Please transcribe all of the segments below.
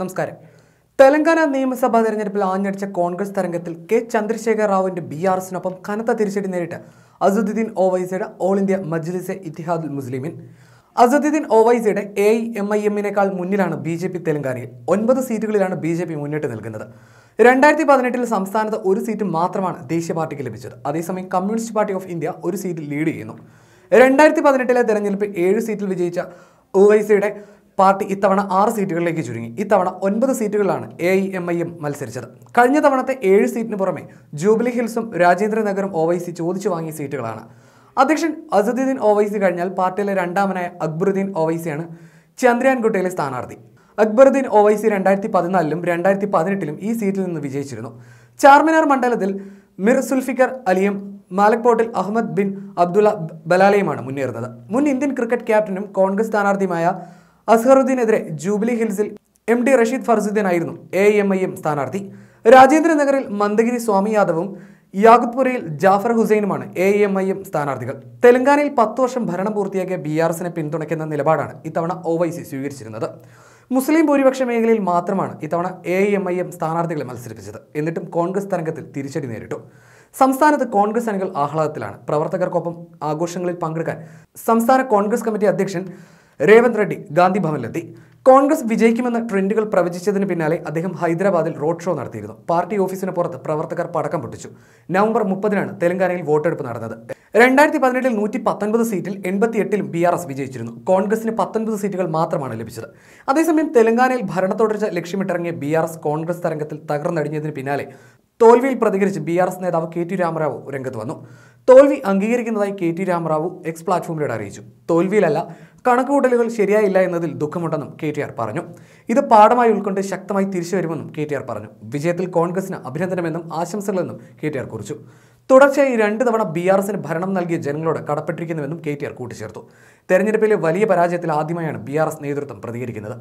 നമസ്കാരം തെലങ്കാന നിയമസഭാ തെരഞ്ഞെടുപ്പിൽ ആഞ്ഞടിച്ച കോൺഗ്രസ് തരംഗത്തിൽ കെ ചന്ദ്രശേഖർ റാവുവിന്റെ ബി ആർ എസിനൊപ്പം കനത്ത തിരിച്ചടി നേരിട്ട് അസുദ്ദീൻ ഒവൈസയുടെ ഓൾ ഇന്ത്യ മജ്ലിസെ ഇത്തിഹാദുൽ മുസ്ലിമീൻ അസുദ്ദീൻ ഒവൈസയുടെ എ എം ഐ എമ്മിനേക്കാൾ മുന്നിലാണ് ബി ജെ പി തെലങ്കാനയിൽ ഒൻപത് സീറ്റുകളിലാണ് ബി ജെ പി മുന്നിട്ട് നിൽക്കുന്നത് രണ്ടായിരത്തി പതിനെട്ടിൽ സംസ്ഥാനത്ത് ഒരു സീറ്റ് മാത്രമാണ് ദേശീയ പാർട്ടിക്ക് ലഭിച്ചത് അതേസമയം കമ്മ്യൂണിസ്റ്റ് പാർട്ടി ഓഫ് ഇന്ത്യ ഒരു സീറ്റ് ലീഡ് ചെയ്യുന്നു രണ്ടായിരത്തി പതിനെട്ടിലെ തെരഞ്ഞെടുപ്പ് ഏഴ് സീറ്റിൽ വിജയിച്ച ഒവൈസയുടെ പാർട്ടി ഇത്തവണ ആറ് സീറ്റുകളിലേക്ക് ചുരുങ്ങി ഇത്തവണ ഒൻപത് സീറ്റുകളിലാണ് A I M I M മത്സരിച്ചത് കഴിഞ്ഞ തവണത്തെ ഏഴ് സീറ്റിന് പുറമെ ജൂബിലി ഹിൽസും രാജേന്ദ്രനഗറും ഒവൈസി ചോദിച്ചു വാങ്ങിയ സീറ്റുകളാണ് അധ്യക്ഷൻ അസദുദ്ദീൻ ഒവൈസി കഴിഞ്ഞാൽ പാർട്ടിയിലെ രണ്ടാമനായ അക്ബറുദ്ദീൻ ഒവൈസിയാണ് ചന്ദ്രയാൻകുട്ടയിലെ സ്ഥാനാർത്ഥി അക്ബറുദ്ദീൻ ഒവൈസി രണ്ടായിരത്തി പതിനാലിലും രണ്ടായിരത്തി പതിനെട്ടിലും ഈ സീറ്റിൽ നിന്ന് വിജയിച്ചിരുന്നു ചാർമിനാർ മണ്ഡലത്തിൽ മിർ സുൽഫിക്കർ അലിയും മാലക്പോട്ടിൽ അഹമ്മദ് ബിൻ അബ്ദുള്ള ബലാലയുമാണ് മുന്നേറുന്നത് മുൻ ഇന്ത്യൻ ക്രിക്കറ്റ് ക്യാപ്റ്റനും കോൺഗ്രസ് സ്ഥാനാർത്ഥിയുമായ അസ്ഹറുദ്ദീനെതിരെ ജൂബിലി ഹിൽസിൽ എം ഡി റഷീദ് ഫർസുദ്ദീൻ ആയിരുന്നു എ എം ഐ എം സ്ഥാനാർത്ഥി രാജേന്ദ്രനഗറിൽ മന്ദഗിരി സ്വാമി യാദവും യാഗത്പുരയിൽ ജാഫർ ഹുസൈനുമാണ് എ എം ഐ എം സ്ഥാനാർത്ഥികൾ തെലങ്കാനയിൽ പത്ത് വർഷം ഭരണം പൂർത്തിയാക്കിയ ബി ആർ എസിനെ പിന്തുണയ്ക്കുന്ന നിലപാടാണ് ഇത്തവണ ഒ വൈ സി സ്വീകരിച്ചിരുന്നത് മുസ്ലിം ഭൂരിപക്ഷ മേഖലയിൽ മാത്രമാണ് ഇത്തവണ എ എം ഐ എം സ്ഥാനാർത്ഥികളെ മത്സരിപ്പിച്ചത് എന്നിട്ടും കോൺഗ്രസ് തരംഗത്തിൽ തിരിച്ചടി നേരിട്ടു സംസ്ഥാനത്ത് കോൺഗ്രസ് അണികൾ ആഹ്ലാദത്തിലാണ് പ്രവർത്തകർക്കൊപ്പം ആഘോഷങ്ങളിൽ പങ്കെടുക്കാൻ സംസ്ഥാന കോൺഗ്രസ് കമ്മിറ്റി അധ്യക്ഷൻ രേവന്ത് റെഡ്ഡി ഗാന്ധി ഭവനിലെത്തി കോൺഗ്രസ് വിജയിക്കുമെന്ന് ട്രെൻഡുകൾ പ്രവചിച്ചതിന് പിന്നാലെ അദ്ദേഹം ഹൈദരാബാദിൽ റോഡ് ഷോ നടത്തിയിരുന്നു പാർട്ടി ഓഫീസിന് പുറത്ത് പ്രവർത്തകർ പടക്കം പൊട്ടിച്ചു നവംബർ മുപ്പതിനാണ് തെലങ്കാനയിൽ വോട്ടെടുപ്പ് നടന്നത് രണ്ടായിരത്തി പതിനെട്ടിൽ നൂറ്റി പത്തൊൻപത് സീറ്റിൽ എൺപത്തിയെട്ടിലും ബി ആർ എസ് വിജയിച്ചിരുന്നു കോൺഗ്രസിന് പത്തൊൻപത് സീറ്റുകൾ മാത്രമാണ് ലഭിച്ചത് അതേസമയം തെലങ്കാനയിൽ തുടർച്ച ലക്ഷ്യമിട്ടിറങ്ങിയ ബി ആർ എസ് കോൺഗ്രസ് തരംഗത്തിൽ തകർന്നടിഞ്ഞതിന് പിന്നാലെ തോൽവിയിൽ പ്രതികരിച്ച് ബി ആർ എസ് നേതാവ് കെ ടി രാമറാവു രംഗത്ത് വന്നു തോൽവി അംഗീകരിക്കുന്നതായി കെ ടി രാമറാവു എക്സ് പ്ലാറ്റ്ഫോമിലൂടെ അറിയിച്ചു തോൽവിയിലല്ല കണക്കുകൂട്ടലുകൾ ശരിയായില്ല എന്നതിൽ ദുഃഖമുണ്ടെന്നും കെ ടി ആർ പറഞ്ഞു ഇത് പാഠമായി ഉൾക്കൊണ്ട് ശക്തമായി തിരിച്ചു വരുമെന്നും കെ ടി ആർ പറഞ്ഞു വിജയത്തിൽ കോൺഗ്രസിന് അഭിനന്ദനമെന്നും ആശംസകളെന്നും കെ ടി ആർ കുറിച്ചു തുടർച്ചയായി രണ്ട് തവണ ബി ആർ എസിന് ഭരണം നൽകിയ ജനങ്ങളോട് കടപ്പെട്ടിരിക്കുന്നുവെന്നും കെ ടി ആർ കൂട്ടിച്ചേർത്തു തെരഞ്ഞെടുപ്പിലെ വലിയ പരാജയത്തിൽ ആദ്യമായാണ് ബി ആർ എസ് നേതൃത്വം പ്രതികരിക്കുന്നത്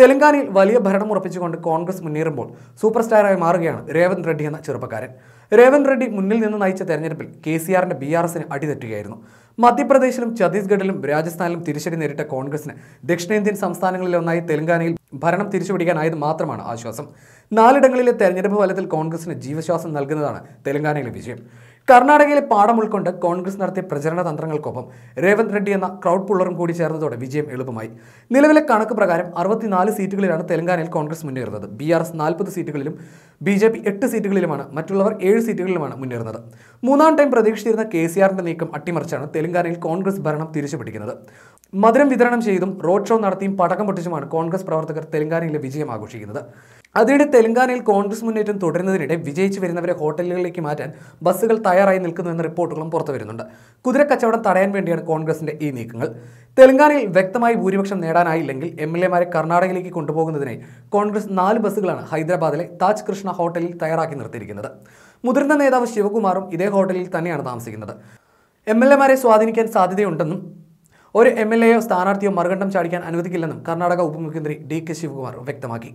തെലങ്കാനയിൽ വലിയ ഭരണം ഉറപ്പിച്ചുകൊണ്ട് കോൺഗ്രസ് മുന്നേറുമ്പോൾ സൂപ്പർ സ്റ്റാറായി മാറുകയാണ് രേവന്ത് റെഡ്ഡി എന്ന ചെറുപ്പക്കാരൻ രേവന്ത് റെഡ്ഡി മുന്നിൽ നിന്ന് നയിച്ച തെരഞ്ഞെടുപ്പിൽ കെ സി ആറിന്റെ ബി ആർ എസിന് അടിതെറ്റുകയായിരുന്നു മധ്യപ്രദേശിലും ഛത്തീസ്ഗഡിലും രാജസ്ഥാനിലും തിരിച്ചടി നേരിട്ട കോൺഗ്രസിന് ദക്ഷിണേന്ത്യൻ സംസ്ഥാനങ്ങളിലൊന്നായി തെലങ്കാനയിൽ ഭരണം തിരിച്ചുപിടിക്കാനായത് മാത്രമാണ് ആശ്വാസം നാലിടങ്ങളിലെ തെരഞ്ഞെടുപ്പ് ഫലത്തിൽ കോൺഗ്രസിന് ജീവശ്വാസം നൽകുന്നതാണ് തെലങ്കാനയിലെ വിജയം കർണാടകയിലെ പാഠം ഉൾക്കൊണ്ട് കോൺഗ്രസ് നടത്തിയ പ്രചരണ തന്ത്രങ്ങൾക്കൊപ്പം രേവന്ത് റെഡ്ഡി എന്ന ക്രൗഡ് പുള്ളറും കൂടി ചേർന്നതോടെ വിജയം എളുപ്പമായി നിലവിലെ കണക്ക് പ്രകാരം അറുപത്തിനാല് സീറ്റുകളിലാണ് തെലങ്കാനയിൽ കോൺഗ്രസ് മുന്നേറുന്നത് ബി ആർ എസ് നാൽപ്പത് സീറ്റുകളിലും ബി ജെ പി എട്ട് സീറ്റുകളിലുമാണ് മറ്റുള്ളവർ ഏഴ് സീറ്റുകളിലുമാണ് മുന്നേറുന്നത് മൂന്നാം ടൈം പ്രതീക്ഷിച്ചിരുന്ന കെ സി ആറിൻ്റെ നീക്കം അട്ടിമറിച്ചാണ് തെലങ്കാനയിൽ കോൺഗ്രസ് ഭരണം തിരിച്ചുപിടിക്കുന്നത് മധുരം വിതരണം ചെയ്തും റോഡ് ഷോ നടത്തിയും പടക്കം പൊട്ടിച്ചുമാണ് കോൺഗ്രസ് പ്രവർത്തകർ തെലങ്കാനയിലെ വിജയം ആഘോഷിക്കുന്നത് അതിനിടെ തെലങ്കാനയിൽ കോൺഗ്രസ് മുന്നേറ്റം തുടരുന്നതിനിടെ വിജയിച്ചു വരുന്നവരെ ഹോട്ടലുകളിലേക്ക് മാറ്റാൻ ബസ്സുകൾ തയ്യാറായി നിൽക്കുന്നു എന്ന റിപ്പോർട്ടുകളും പുറത്തു വരുന്നുണ്ട് കുതിര കച്ചവടം തടയാൻ വേണ്ടിയാണ് കോൺഗ്രസിന്റെ ഈ നീക്കങ്ങൾ തെലങ്കാനയിൽ വ്യക്തമായി ഭൂരിപക്ഷം നേടാനായില്ലെങ്കിൽ എം എൽ എമാരെ കർണാടകയിലേക്ക് കൊണ്ടുപോകുന്നതിനായി കോൺഗ്രസ് നാല് ബസ്സുകളാണ് ഹൈദരാബാദിലെ താജ് കൃഷ്ണ ഹോട്ടലിൽ തയ്യാറാക്കി നിർത്തിയിരിക്കുന്നത് മുതിർന്ന നേതാവ് ശിവകുമാറും ഇതേ ഹോട്ടലിൽ തന്നെയാണ് താമസിക്കുന്നത് എം എൽ എമാരെ സ്വാധീനിക്കാൻ സാധ്യതയുണ്ടെന്നും ഒരു എം എൽ എയോ സ്ഥാനാർത്ഥിയോ മറുകണ്ഠം ചാടിക്കാൻ അനുവദിക്കില്ലെന്നും കർണാടക ഉപമുഖ്യമന്ത്രി ഡി കെ ശിവകുമാർ വ്യക്തമാക്കി